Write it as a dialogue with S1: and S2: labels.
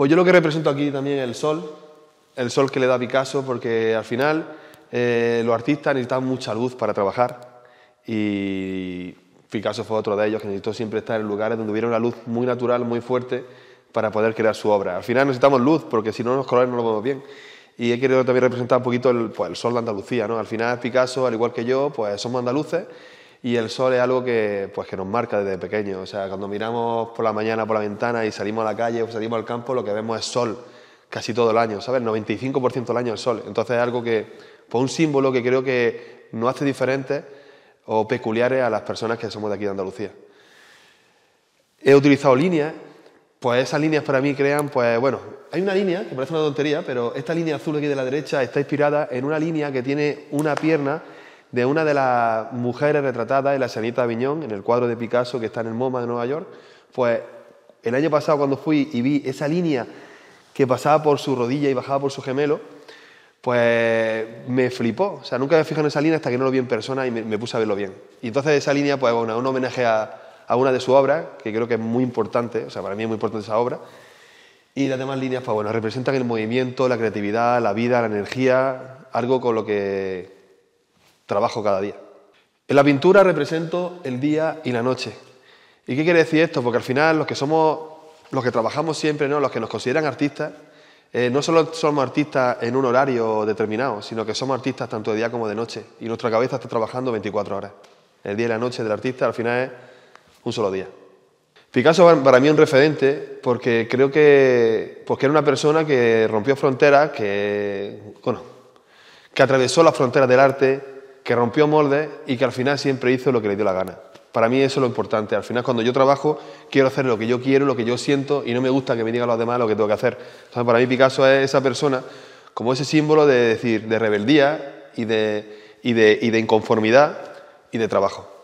S1: Pues yo lo que represento aquí también es el sol, el sol que le da a Picasso, porque al final eh, los artistas necesitan mucha luz para trabajar y Picasso fue otro de ellos que necesitó siempre estar en lugares donde hubiera una luz muy natural, muy fuerte, para poder crear su obra. Al final necesitamos luz, porque si no los colores no lo vemos bien. Y he querido también representar un poquito el, pues, sol de Andalucía. Al final Picasso, al igual que yo, pues somos andaluces y el sol es algo que, pues, que nos marca desde pequeño. O sea, cuando miramos por la mañana por la ventana y salimos a la calle o salimos al campo, lo que vemos es sol casi todo el año, ¿sabes? 95% del año es sol. Entonces es algo que, pues un símbolo que creo que no hace diferente... o peculiares a las personas que somos de aquí de Andalucía. He utilizado líneas, pues esas líneas para mí crean, pues bueno, hay una línea, que parece una tontería, pero esta línea azul aquí de la derecha está inspirada en una línea que tiene una pierna de una de las mujeres retratadas en la Sanita Aviñón, en el cuadro de Picasso que está en el MoMA de Nueva York, pues el año pasado cuando fui y vi esa línea que pasaba por su rodilla y bajaba por su gemelo, pues me flipó. O sea, nunca me fijado en esa línea hasta que no lo vi en persona y me, puse a verlo bien. Y entonces esa línea, pues bueno, un homenaje a, a una de sus obras, que creo que es muy importante, o sea, para mí es muy importante esa obra. Y las demás líneas, pues bueno, representan el movimiento, la creatividad, la vida, la energía, algo con lo que trabajo cada día. En la pintura represento el día y la noche. ¿Y qué quiere decir esto? Porque al final los que somos, los que trabajamos siempre, ¿no? los que nos consideran artistas, eh, no solo somos artistas en un horario determinado, sino que somos artistas tanto de día como de noche. Y nuestra cabeza está trabajando 24 horas. El día y la noche del artista al final es un solo día. Picasso para mí un referente porque creo que era una persona que rompió fronteras, que, bueno, que atravesó las fronteras del arte, que rompió moldes y que al final siempre hizo lo que le dio la gana. Para mí eso es lo importante. Al final, cuando yo trabajo, quiero hacer lo que yo quiero, lo que yo siento, y no me gusta que me digan los demás lo que tengo que hacer. Entonces, para mí Picasso es esa persona como ese símbolo de de rebeldía y de inconformidad y de trabajo.